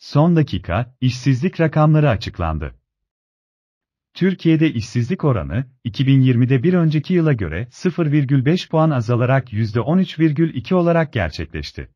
Son dakika, işsizlik rakamları açıklandı. Türkiye'de işsizlik oranı, 2020'de bir önceki yıla göre 0,5 puan azalarak %13,2 olarak gerçekleşti.